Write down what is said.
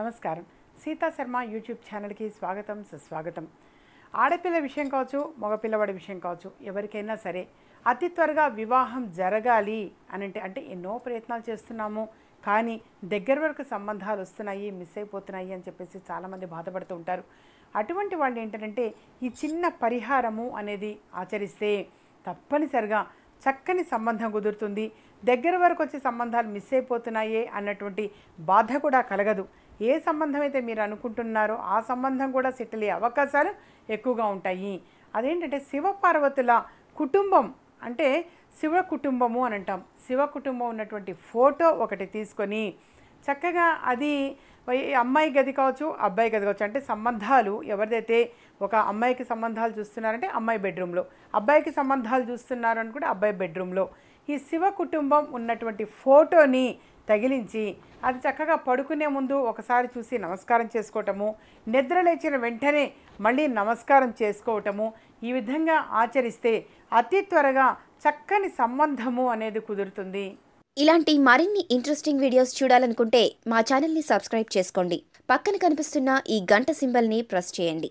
నమస్కారం సీతా శర్మ యూట్యూబ్ ఛానల్కి స్వాగతం సుస్వాగతం ఆడపిల్ల విషయం కావచ్చు మగపిల్లవాడి విషయం కావచ్చు ఎవరికైనా సరే అతి త్వరగా వివాహం జరగాలి అంటే అంటే ఎన్నో ప్రయత్నాలు చేస్తున్నాము కానీ దగ్గర వరకు సంబంధాలు వస్తున్నాయి మిస్ అయిపోతున్నాయి అని చెప్పేసి చాలామంది బాధపడుతూ ఉంటారు అటువంటి వాళ్ళు ఏంటంటే ఈ చిన్న పరిహారము అనేది ఆచరిస్తే తప్పనిసరిగా చక్కని సంబంధం కుదురుతుంది దగ్గర వరకు వచ్చే సంబంధాలు మిస్ అయిపోతున్నాయే అన్నటువంటి బాధ కూడా కలగదు ఏ సంబంధం అయితే మీరు అనుకుంటున్నారో ఆ సంబంధం కూడా సెటిల్ అయ్యే అవకాశాలు ఎక్కువగా ఉంటాయి అదేంటంటే శివపార్వతుల కుటుంబం అంటే శివ కుటుంబము అని అంటాం శివ కుటుంబం ఉన్నటువంటి ఫోటో ఒకటి తీసుకొని చక్కగా అది అమ్మాయి గది కావచ్చు అబ్బాయి గది కావచ్చు అంటే సంబంధాలు ఎవరిదైతే ఒక అమ్మాయికి సంబంధాలు చూస్తున్నారంటే అమ్మాయి బెడ్రూమ్లో అబ్బాయికి సంబంధాలు చూస్తున్నారు కూడా అబ్బాయి బెడ్రూమ్లో ఈ శివ కుటుంబం ఉన్నటువంటి ఫోటోని తగిలించి అది చక్కగా పడుకునే ముందు ఒకసారి చూసి నమస్కారం చేసుకోవటము నిద్ర లేచిన వెంటనే మళ్ళీ నమస్కారం చేసుకోవటము ఈ విధంగా ఆచరిస్తే అతి త్వరగా చక్కని సంబంధము అనేది కుదురుతుంది ఇలాంటి మరిన్ని ఇంట్రెస్టింగ్ వీడియోస్ చూడాలనుకుంటే మా ఛానల్ని సబ్స్క్రైబ్ చేసుకోండి పక్కన కనిపిస్తున్న ఈ గంట సింబల్ని ప్రెస్ చేయండి